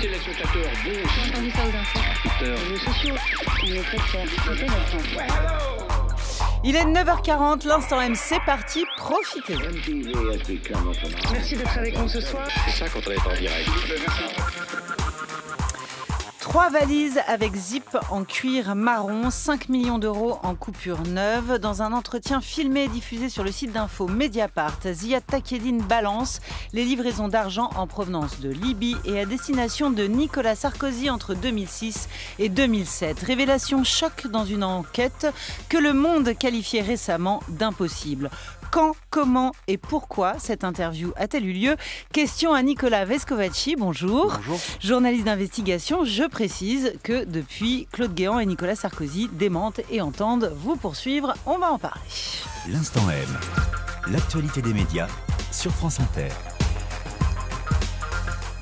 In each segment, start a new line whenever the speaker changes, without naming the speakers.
Écoutez les spectateurs, bon. J'ai entendu ça aux infos. Les réseaux sociaux, on est prêts de allô Il est 9h40, l'instant M, c'est parti, profitez Merci d'être avec nous ce soir. C'est ça quand on est en direct. Euh, Trois valises avec zip en cuir marron, 5 millions d'euros en coupure neuve. Dans un entretien filmé et diffusé sur le site d'info Mediapart, Ziad Takedine balance les livraisons d'argent en provenance de Libye et à destination de Nicolas Sarkozy entre 2006 et 2007. Révélation choc dans une enquête que le monde qualifiait récemment d'impossible. Quand, comment et pourquoi cette interview a-t-elle eu lieu Question à Nicolas Vescovacci, bonjour. Bonjour. Journaliste d'investigation, je précise que depuis, Claude Guéant et Nicolas Sarkozy démentent et entendent vous poursuivre. On va en parler.
L'instant M, l'actualité des médias sur France Inter.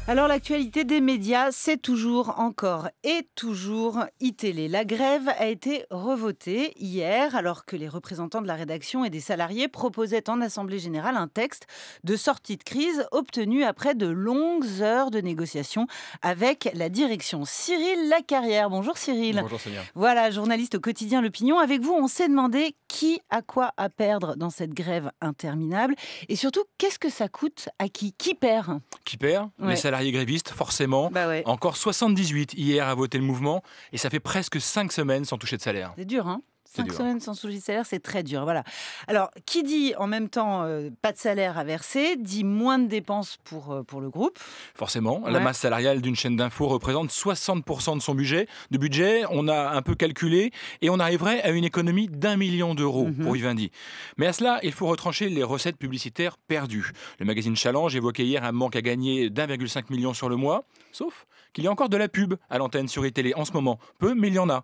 Alors l'actualité des médias, c'est toujours encore et toujours iTélé. La grève a été revotée hier alors que les représentants de la rédaction et des salariés proposaient en Assemblée générale un texte de sortie de crise obtenu après de longues heures de négociations avec la direction. Cyril Lacarrière, bonjour Cyril. Bonjour Sonia. Voilà, journaliste au quotidien L'Opinion. Avec vous, on s'est demandé qui a quoi à perdre dans cette grève interminable et surtout qu'est-ce que ça coûte à qui Qui perd
Qui perd Les salariés grévistes, forcément. Bah Encore 78 hier à voter le mouvement, et ça fait presque 5 semaines sans toucher de salaire.
C'est dur, hein Cinq semaines sans souci salaire, c'est très dur. Voilà. Alors, qui dit en même temps euh, pas de salaire à verser, dit moins de dépenses pour, euh, pour le groupe
Forcément. La masse salariale d'une chaîne d'infos représente 60% de son budget. De budget, on a un peu calculé et on arriverait à une économie d'un million d'euros mhm. pour Vivendi. Mais à cela, il faut retrancher les recettes publicitaires perdues. Le magazine Challenge évoquait hier un manque à gagner d'1,5 million sur le mois, sauf qu'il y a encore de la pub à l'antenne sur e-télé en ce moment. Peu, mais il y en a.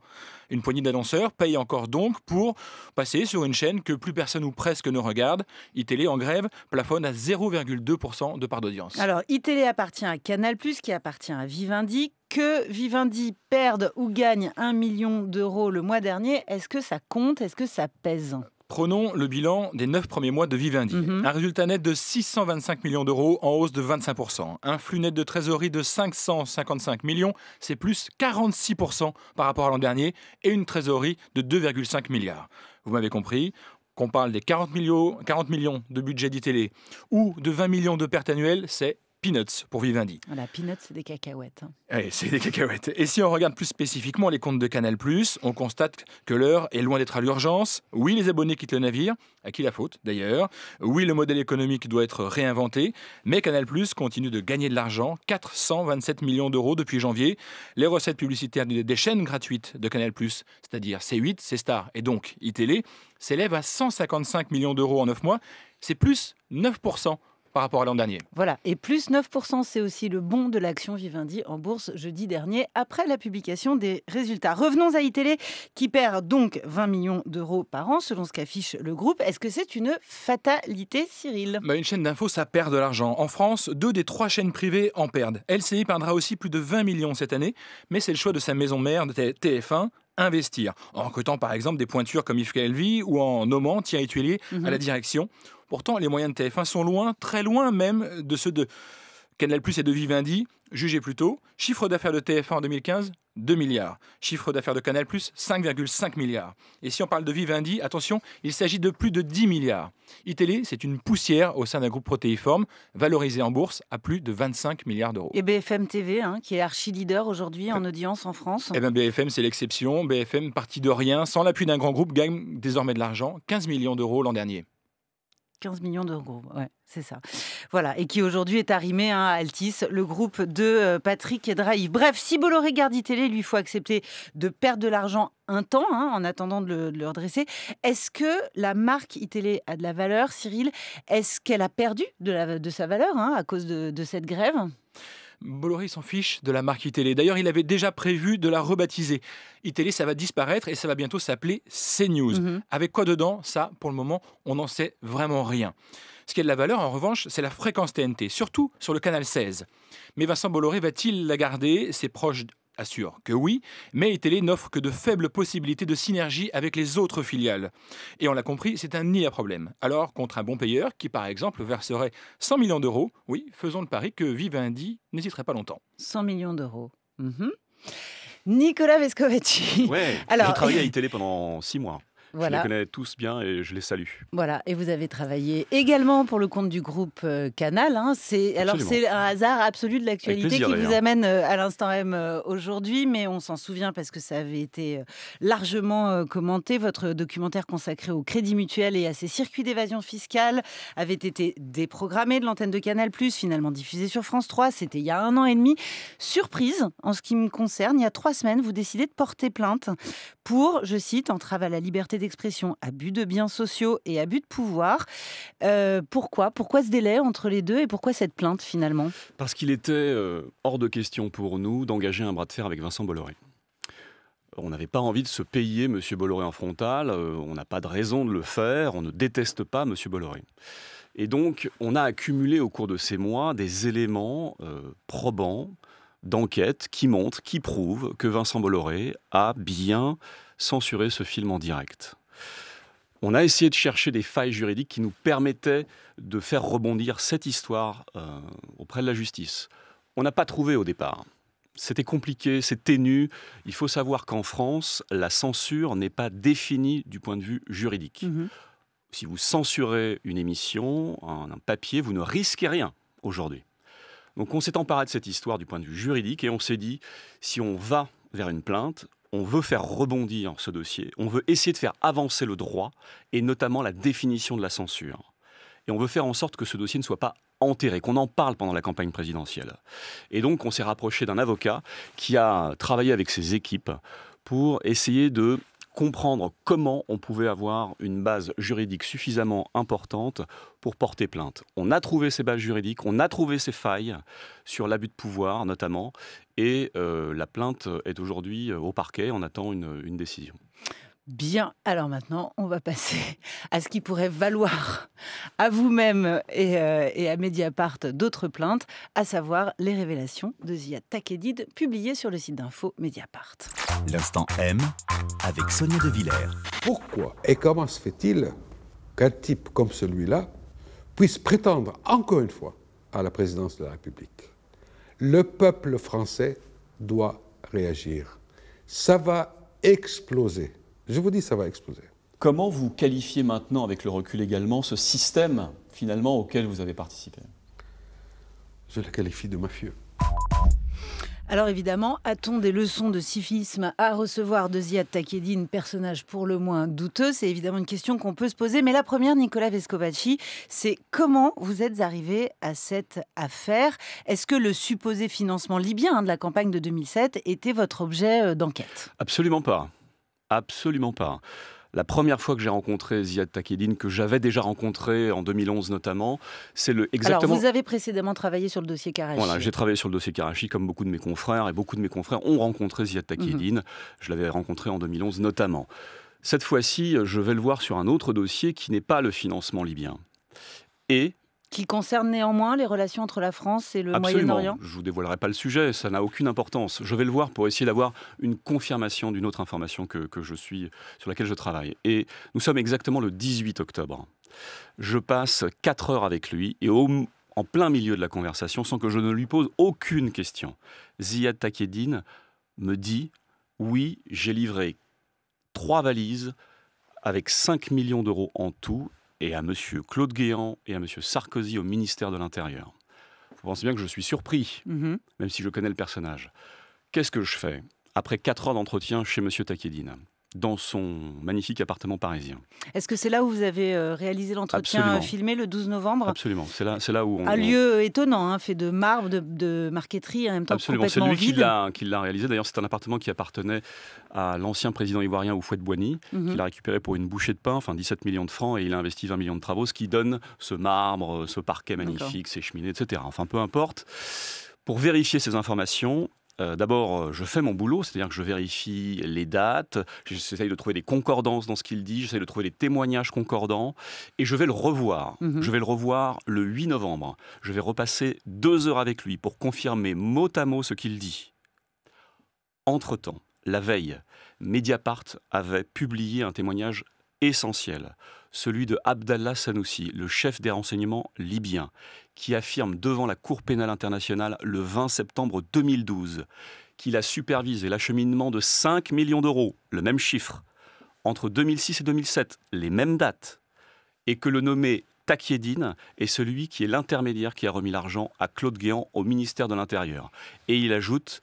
Une poignée d'annonceurs paye encore donc donc pour passer sur une chaîne que plus personne ou presque ne regarde. iTélé en grève plafonne à 0,2% de part d'audience.
Alors iTélé appartient à Canal+, qui appartient à Vivendi que Vivendi perde ou gagne un million d'euros le mois dernier, est-ce que ça compte Est-ce que ça pèse
Prenons le bilan des 9 premiers mois de Vivendi. Mhm. Un résultat net de 625 millions d'euros en hausse de 25%. Un flux net de trésorerie de 555 millions, c'est plus 46% par rapport à l'an dernier, et une trésorerie de 2,5 milliards. Vous m'avez compris, qu'on parle des 40 millions, de budget télé ou de 20 millions de pertes annuelles, c'est Peanuts pour Vivendi.
Ah, la Peanuts, c'est des cacahuètes. Hein.
Eh, c'est des cacahuètes. Et si on regarde plus spécifiquement les comptes de Canal, on constate que l'heure est loin d'être à l'urgence. Oui, les abonnés quittent le navire, à qui la faute d'ailleurs. Oui, le modèle économique doit être réinventé, mais Canal continue de gagner de l'argent, 427 millions d'euros depuis janvier. Les recettes publicitaires des chaînes gratuites de Canal, c'est-à-dire C8, C-Star et donc iTélé, s'élèvent à 155 millions d'euros en 9 mois. C'est plus 9% par rapport à l'an dernier.
Voilà, et plus 9%, c'est aussi le bon de l'action Vivendi en bourse jeudi dernier, après la publication des résultats. Revenons à iTélé, qui perd donc 20 millions d'euros par an, selon ce qu'affiche le groupe. Est-ce que c'est une fatalité, Cyril
bah, Une chaîne d'infos, ça perd de l'argent. En France, deux des trois chaînes privées en perdent. LCI perdra aussi plus de 20 millions cette année, mais c'est le choix de sa maison mère, TF1, investir, en recrutant par exemple des pointures comme Yves ou en nommant Thierry Tuilier à mhm. la direction. Pourtant, les moyens de TF1 sont loin, très loin même de ceux de Canal Plus et de Vivendi, jugez plutôt. Chiffre d'affaires de TF1 en 2015, 2 milliards. Chiffre d'affaires de Canal+, 5,5 milliards. Et si on parle de Vivendi, attention, il s'agit de plus de 10 milliards. iTélé, c'est une poussière au sein d'un groupe protéiforme, valorisé en bourse à plus de 25 milliards d'euros.
Et BFM TV, hein, qui est archi-leader aujourd'hui en audience en France Eh
bien BFM, c'est l'exception. BFM, parti de rien, sans l'appui d'un grand groupe, gagne désormais de l'argent, 15 millions d'euros l'an dernier.
15 millions d'euros, ouais, c'est ça. Voilà, et qui aujourd'hui est arrimé hein, à Altis, le groupe de euh, Patrick et Drahi. Bref, si Bolloré Gardi Télé, lui, faut accepter de perdre de l'argent un temps, hein, en attendant de le, redresser. Est-ce que la marque iTélé a de la valeur, Cyril Est-ce qu'elle a perdu de, sa valeur hein, à cause de cette grève
Bolloré s'en fiche de la marque iTélé. D'ailleurs, il avait déjà prévu de la rebaptiser. iTélé, ça va disparaître et ça va bientôt s'appeler CNews. Mhm. Avec quoi dedans Ça, pour le moment, on n'en sait vraiment rien. Ce qui a de la valeur, en revanche, c'est la fréquence TNT, surtout sur le canal 16. Mais Vincent Bolloré va-t-il la garder Ses proches assure que oui, mais Itélé n'offre que de faibles possibilités de synergie avec les autres filiales. Et on l'a compris, c'est un nid à problème. Alors, contre un bon payeur qui, par exemple, verserait 100 millions d'euros, oui, faisons le pari que Vivendi n'hésiterait
pas longtemps.
100 millions d'euros. Mhm. Nicolas Vescovetti. Ouais, Alors, j'ai travaillé à
ITélé pendant six mois. Je les connais tous bien et je les salue.
Voilà, et vous avez travaillé également pour le compte du groupe euh, Canal. Hein. C'est, alors c'est un hasard absolu de l'actualité qui vous amène euh, à l'instant même euh, aujourd'hui, mais on s'en souvient parce que ça avait été largement commenté. Votre documentaire consacré au crédit mutuel et à ses circuits d'évasion fiscale avait été déprogrammé de l'antenne de Canal+, finalement diffusé sur France 3. C'était il y a un an et demi. Surprise, en ce qui me concerne, il y a trois semaines, vous décidez de porter plainte pour, je cite, entrave à la liberté d'expression abus de biens sociaux et abus de pouvoir. Euh, pourquoi Pourquoi ce délai entre les deux et pourquoi cette plainte finalement
Parce qu'il était euh, hors de question pour nous d'engager un bras de fer avec Vincent Bolloré. On n'avait pas envie de se payer M. Bolloré en frontal, euh, on n'a pas de raison de le faire, on ne déteste pas M. Bolloré. Et donc, on a accumulé au cours de ces mois des éléments probants d'enquête qui montrent, qui prouvent que Vincent Bolloré a bien censurer ce film en direct. On a essayé de chercher des failles juridiques qui nous permettaient de faire rebondir cette histoire euh, auprès de la justice. On n'a pas trouvé au départ. C'était compliqué, c'est ténu. Il faut savoir qu'en France, la censure n'est pas définie du point de vue juridique. Mhm. Si vous censurez une émission, un, un papier, vous ne risquez rien aujourd'hui. Donc on s'est emparé de cette histoire du point de vue juridique et on s'est dit, si on va vers une plainte, on veut faire rebondir ce dossier, on veut essayer de faire avancer le droit, et notamment la définition de la censure. Et on veut faire en sorte que ce dossier ne soit pas enterré, qu'on en parle pendant la campagne présidentielle. Et donc on s'est rapproché d'un avocat qui a travaillé avec ses équipes pour essayer de comprendre comment on pouvait avoir une base juridique suffisamment importante pour porter plainte. On a trouvé ces bases juridiques, on a trouvé ces failles sur l'abus de pouvoir notamment, et euh, la plainte est aujourd'hui euh, au parquet, on attend une,
décision. Bien, alors maintenant, on va passer à ce qui pourrait valoir à vous-même et, euh, et, à Mediapart d'autres plaintes, à savoir les révélations de Zia Takedid publiées sur le site d'info Mediapart.
L'instant M
avec Sonia De Villers. Pourquoi et comment se fait-il qu'un type comme celui-là puisse prétendre encore une fois à la présidence de la République Le peuple français doit réagir. Ça va exploser.
Je vous dis, ça va exploser. Comment vous qualifiez maintenant, avec le recul également, ce système finalement auquel vous avez participé Je le qualifie de mafieux.
Alors évidemment, a-t-on des leçons de siphisme à recevoir de Ziad Takedine, personnage pour le moins douteux C'est évidemment une question qu'on peut se poser. Mais la première, Nicolas Vescovacci, c'est comment vous êtes arrivé à cette affaire Est-ce que le supposé financement libyen de la campagne de 2007 était votre objet euh, d'enquête
Absolument pas. Absolument pas. La première fois que j'ai rencontré Ziad Takedine, que j'avais déjà rencontré en 2011 notamment, c'est le exactement. Alors vous
avez précédemment travaillé sur le dossier Karachi. Voilà, j'ai
travaillé sur le dossier Karachi comme beaucoup de mes confrères et beaucoup de mes confrères ont rencontré Ziad Takedine. Mhm. Je l'avais rencontré en 2011 notamment. Cette fois-ci, je vais le voir sur un autre dossier qui n'est pas le financement libyen. Et
qui concerne néanmoins les relations entre la France et le Moyen-Orient
Je ne vous dévoilerai pas le sujet, ça n'a aucune importance. Je vais le voir pour essayer d'avoir une confirmation d'une autre information que, je suis, sur laquelle je travaille. Et nous sommes exactement le 18 octobre. Je passe 4 heures avec lui et en plein milieu de la conversation, sans que je ne lui pose aucune question, Ziad Takedine me dit Oui, j'ai livré trois valises avec 5 millions d'euros en tout et à M. Claude Guéant et à M. Sarkozy au ministère de l'Intérieur. Vous pensez bien que je suis surpris, mhm. même si je connais le personnage. Qu'est-ce que je fais après quatre heures d'entretien chez M. Takedine dans son magnifique appartement parisien.
Est-ce que c'est là où vous avez euh, réalisé l'entretien euh, filmé le 12 novembre
Absolument, c'est là, là où on... Un lieu
étonnant, hein, fait de marbre, de, marqueterie, en même temps Absolument, c'est lui qui
l'a réalisé. D'ailleurs, c'est un appartement qui appartenait à l'ancien président ivoirien Oufouet Boigny, mhm. qu'il a récupéré pour une bouchée de pain, enfin 17 millions de francs, et il a investi 20 millions de travaux, ce qui donne ce marbre, euh, ce parquet magnifique, ces cheminées, etc. Enfin, peu importe. Pour vérifier ces informations, euh, d'abord, euh, je fais mon boulot, c'est-à-dire que je vérifie les dates, j'essaye de trouver des concordances dans ce qu'il dit, j'essaie de trouver des témoignages concordants, et je vais le revoir. Mhm. Je vais le revoir le 8 novembre. Je vais repasser deux heures avec lui pour confirmer mot à mot ce qu'il dit. Entre-temps, la veille, Mediapart avait publié un témoignage essentiel celui de Abdallah Sanoussi, le chef des renseignements libyens qui affirme devant la Cour pénale internationale le 20 septembre 2012 qu'il a supervisé l'acheminement de 5 millions d'euros, le même chiffre, entre 2006 et 2007, les mêmes dates, et que le nommé Takiedine est celui qui est l'intermédiaire qui a remis l'argent à Claude Guéant au ministère de l'Intérieur. Et il ajoute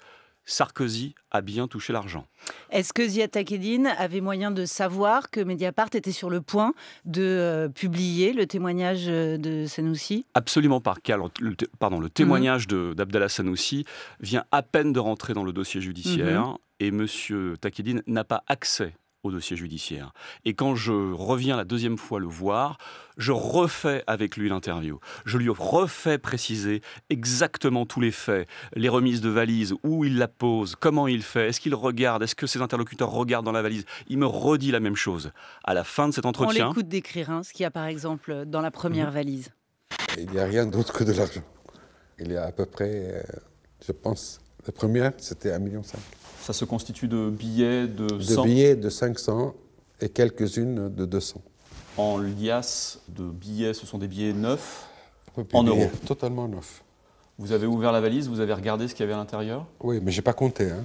Sarkozy a bien touché l'argent.
Est-ce que Zia Takedine avait moyen de savoir que Mediapart était sur le point de euh, publier le témoignage euh, de Sanoussi
Absolument pas. Car le, pardon, le témoignage mhm. d'Abdallah Sanoussi vient à peine de rentrer dans le dossier judiciaire mhm. et M. Takedine n'a pas accès au dossier judiciaire. Et quand je reviens la deuxième fois le voir, je refais avec lui l'interview. Je lui refais préciser exactement tous les faits, les remises de valise, où il la pose, comment il fait, est-ce qu'il regarde, est-ce que ses interlocuteurs regardent dans la valise. Il me redit la même chose. À la fin de cet entretien... On l'écoute
décrire hein, ce qu'il y a par exemple dans la première mhm. valise.
Il n'y
a rien d'autre que de l'argent. Il y a à peu près, euh, je pense, la première, c'était un million.
Ça se constitue de billets de De billets de
500 et quelques-unes de 200.
En liasse de billets, ce sont des billets neufs en euros Totalement neufs. Vous avez ouvert la valise, vous avez regardé ce qu'il y avait à l'intérieur
Oui, mais je n'ai pas compté. Hein.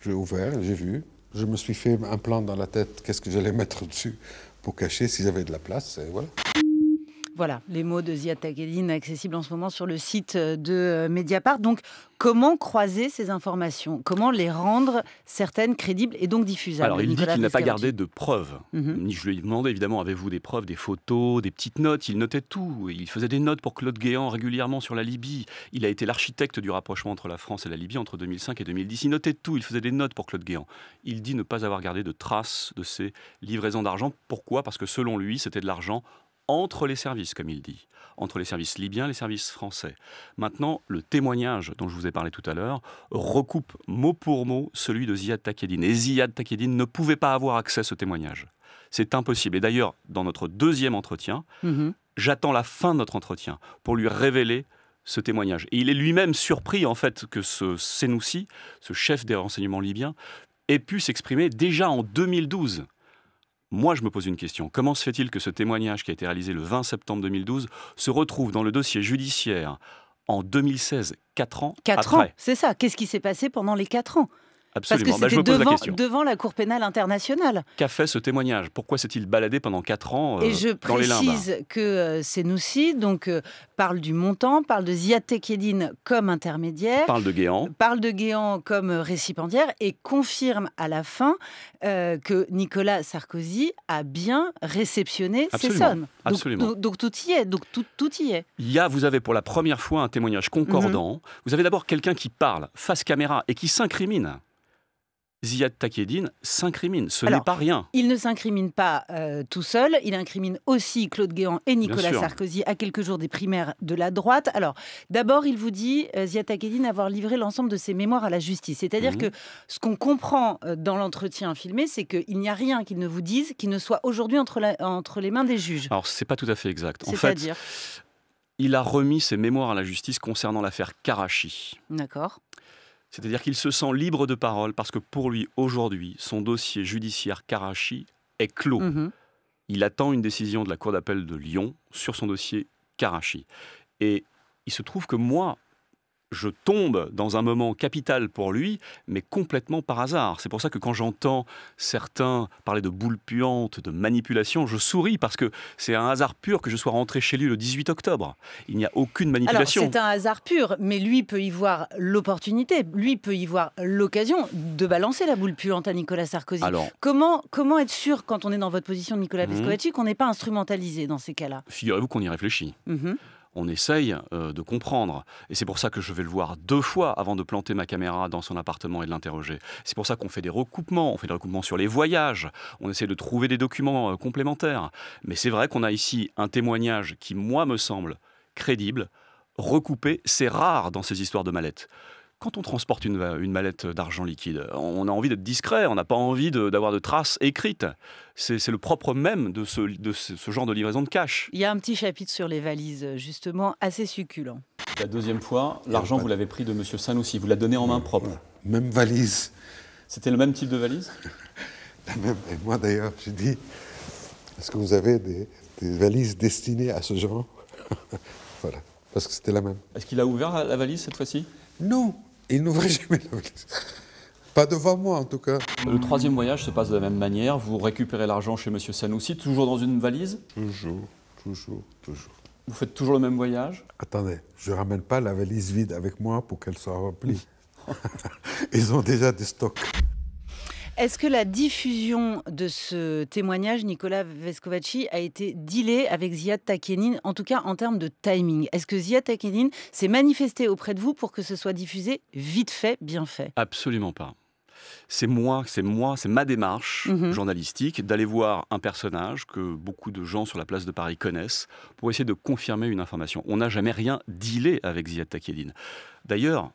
J'ai ouvert, j'ai vu. Je me suis fait un plan dans la tête, qu'est-ce que j'allais mettre dessus pour cacher y avait de la place. Et voilà.
Voilà, les mots de Ziad Takeddin accessibles en ce moment sur le site de euh, Mediapart. Donc, comment croiser ces informations Comment les rendre certaines crédibles et donc diffusables Alors, il dit qu'il n'a pas gardé de preuves.
Mhm. Ni Je lui ai demandé, évidemment, avez-vous des preuves, des photos, des petites notes Il notait tout. Il faisait des notes pour Claude Guéant régulièrement sur la Libye. Il a été l'architecte du rapprochement entre la France et la Libye entre 2005 et 2010. Il notait tout. Il faisait des notes pour Claude Guéant. Il dit ne pas avoir gardé de traces de ces livraisons d'argent. Pourquoi Parce que selon lui, c'était de l'argent entre les services, comme il dit, entre les services libyens et les services français. Maintenant, le témoignage dont je vous ai parlé tout à l'heure recoupe mot pour mot celui de Ziad Takedine. Et Ziad Takedine ne pouvait pas avoir accès à ce témoignage. C'est impossible. Et d'ailleurs, dans notre deuxième entretien, mhm. j'attends la fin de notre entretien pour lui révéler ce témoignage. Et il est lui-même surpris, en fait, que ce Senoussi, ce chef des renseignements libyens, ait pu s'exprimer déjà en 2012 moi je me pose une question. Comment se fait-il que ce témoignage qui a été réalisé le 20 septembre 2012 se retrouve dans le dossier judiciaire en 2016, 4 ans 4 ans,
c'est ça. Qu'est-ce qui s'est passé pendant les 4 ans
Absolument. Parce que bah, c'était devant, la
devant, la Cour pénale internationale.
Qu'a fait ce témoignage Pourquoi s'est-il baladé pendant 4 ans limbes euh, Et je précise
que euh, donc, euh, parle du montant, parle de Ziatekedine comme intermédiaire. Parle de Guéant. Parle de Guéant comme euh, récipiendaire et confirme à la fin que Nicolas Sarkozy a bien réceptionné Absolument. sommes. Donc, Absolument. Donc, tout y est. Donc tout, tout y est.
Il y a, vous avez pour la première fois un témoignage concordant. Mhm. Vous avez d'abord quelqu'un qui parle face caméra et qui s'incrimine. Ziad Takedine s'incrimine. Ce n'est pas rien.
Il ne s'incrimine pas euh, tout seul. Il incrimine aussi Claude Guéant et Nicolas Sarkozy à quelques jours des primaires de la droite. Alors, d'abord, il vous dit, euh, Ziad Takedine, avoir livré l'ensemble de ses mémoires à la justice. C'est-à-dire mhm. que ce qu'on comprend euh, dans l'entretien filmé, c'est qu'il n'y a rien qu'il ne vous dise qui ne soit aujourd'hui entre, entre les mains des juges.
Alors, ce n'est pas tout à fait exact. En fait, dire il a remis ses mémoires à la justice concernant l'affaire Karachi. D'accord. C'est-à-dire qu'il se sent libre de parole parce que pour lui, aujourd'hui, son dossier judiciaire Karachi est clos. Mhm. Il attend une décision de la Cour d'appel de Lyon sur son dossier Karachi. Et il se trouve que moi, je tombe dans un moment capital pour lui, mais complètement par hasard. C'est pour ça que quand j'entends certains parler de boule puante, de manipulation, je souris parce que c'est un hasard pur que je sois rentré chez lui le 18 octobre. Il n'y a aucune manipulation. C'est
un hasard pur, mais lui peut y voir l'opportunité, lui peut y voir l'occasion de balancer la boule puante à Nicolas Sarkozy. comment, comment être sûr quand on est dans votre position, Nicolas mhm. Pescovici, qu'on n'est pas instrumentalisé dans ces cas-là
Figurez-vous qu'on y réfléchit. Mhm on essaye euh, de comprendre. Et c'est pour ça que je vais le voir deux fois avant de planter ma caméra dans son appartement et de l'interroger. C'est pour ça qu'on fait des recoupements, on fait des recoupements sur les voyages, on essaie de trouver des documents euh, complémentaires. Mais c'est vrai qu'on a ici un témoignage qui, moi, me semble crédible, recoupé, c'est rare dans ces histoires de mallettes quand on transporte une, euh, une mallette d'argent liquide, on a envie d'être discret, on n'a pas envie d'avoir de, traces écrites. C'est le propre même de, ce, de ce, genre de livraison de cash.
Il y a un petit chapitre sur les valises, justement, assez succulent.
La deuxième fois, l'argent, vous l'avez pris de M. Sanoussi, vous l'avez donné en main propre. Même valise. C'était le même type de valise La même.
Et moi, d'ailleurs, j'ai dit est-ce que vous avez des, des valises destinées à ce genre Voilà, parce que c'était la même.
Est-ce qu'il a ouvert la valise cette fois-ci Non,
il n'ouvrait jamais
la valise. Pas devant moi en tout cas. Le troisième voyage se passe de la même manière. Vous récupérez l'argent chez Monsieur Sanoussi, toujours dans une valise Toujours, toujours, toujours. Vous faites toujours le même voyage
Attendez, je ramène pas la valise vide avec moi pour qu'elle soit remplie. Ils ont déjà des stocks.
Est-ce que la diffusion de ce témoignage, Nicolas Vescovacci, a été dilée avec Ziad Takenin, en tout cas en termes de timing Est-ce que Ziad Takenin s'est manifesté auprès de vous pour que ce soit diffusé vite fait, bien fait
Absolument pas c'est moi, c'est moi, c'est ma démarche mm-hmm. journalistique d'aller voir un personnage que beaucoup de gens sur la place de Paris connaissent pour essayer de confirmer une information. On n'a jamais rien dealé avec Ziad Takedine. D'ailleurs,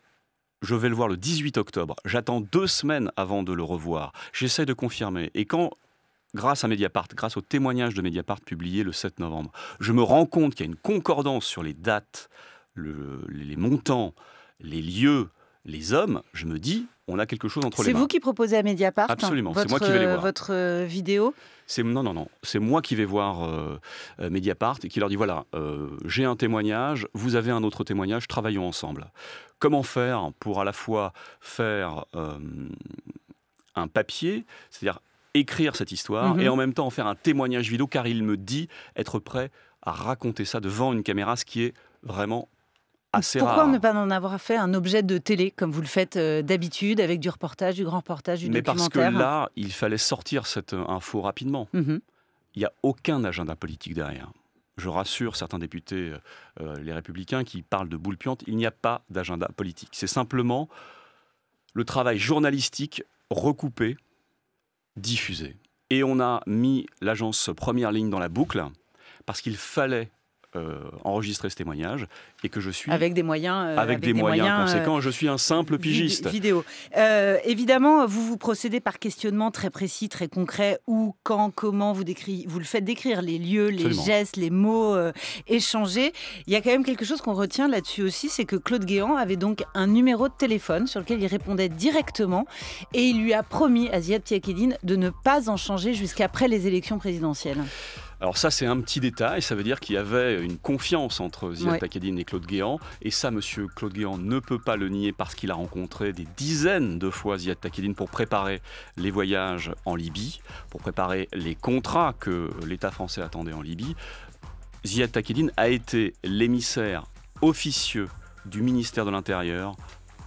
je vais le voir le 18 octobre. J'attends deux semaines avant de le revoir. J'essaie de confirmer. Et quand, grâce à Mediapart, grâce au témoignage de Mediapart publié le 7 novembre, je me rends compte qu'il y a une concordance sur les dates, les montants, les lieux, les hommes, je me dis, on a quelque chose entre les mains. C'est vous
qui proposez à Mediapart Absolument, c'est moi qui vais les voir. Votre euh, vidéo
Non, non, non. C'est moi qui vais voir euh, Mediapart et qui leur dit voilà, euh, j'ai un témoignage, vous avez un autre témoignage, travaillons ensemble. Comment faire pour à la fois faire euh, un papier, c'est-à-dire écrire cette histoire, mhm. et en même temps en faire un témoignage vidéo, car il me dit être prêt à raconter ça devant une caméra, ce qui est vraiment assez Pourquoi ne
pas en avoir fait un objet de télé, comme vous le faites euh, d'habitude, avec du reportage, du grand reportage, du documentaire Mais parce que là,
il fallait sortir cette info rapidement. Mhm. Il n'y a aucun agenda politique derrière je rassure certains députés, euh, euh, les républicains, qui parlent de boule piante, il n'y a pas d'agenda politique. C'est simplement le travail journalistique recoupé, diffusé. Et on a mis l'agence Première Ligne dans la boucle parce qu'il fallait euh, enregistrer ce témoignage et que je suis avec
des moyens euh, avec, des, moyens, conséquents.
je suis un simple euh, pigiste. vidéo.
évidemment, vous vous procédez par questionnement très précis, très concret. Où, quand, comment vous décrivez, vous le faites décrire les lieux, les gestes, les mots échangés. Il y a quand même quelque chose qu'on retient là-dessus aussi, c'est que Claude Guéant avait donc un numéro de téléphone sur lequel il répondait directement et il lui a promis à Ziad de ne pas en changer jusqu'après les élections présidentielles.
Alors ça, c'est un petit détail. Ça veut dire qu'il y avait une confiance entre Ziad ouais. et Claude Guéant. Et ça, Monsieur Claude Guéant ne peut pas le nier parce qu'il a rencontré des dizaines de fois Ziad Takedine pour préparer les voyages en Libye, pour préparer les contrats que l'État français attendait en Libye. Ziad Takedine a été l'émissaire officieux du ministère de l'Intérieur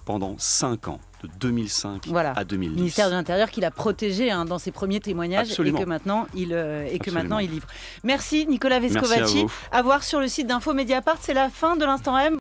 pendant 5 ans, de 2005 voilà. à 2010. Le
ministère de l'Intérieur qui l'a protégé hein, dans ses premiers témoignages et que maintenant il euh, que maintenant il livre. Merci Nicolas Vescovacci. voir sur le site d'Info Mediapart, c'est la fin de l'instant M.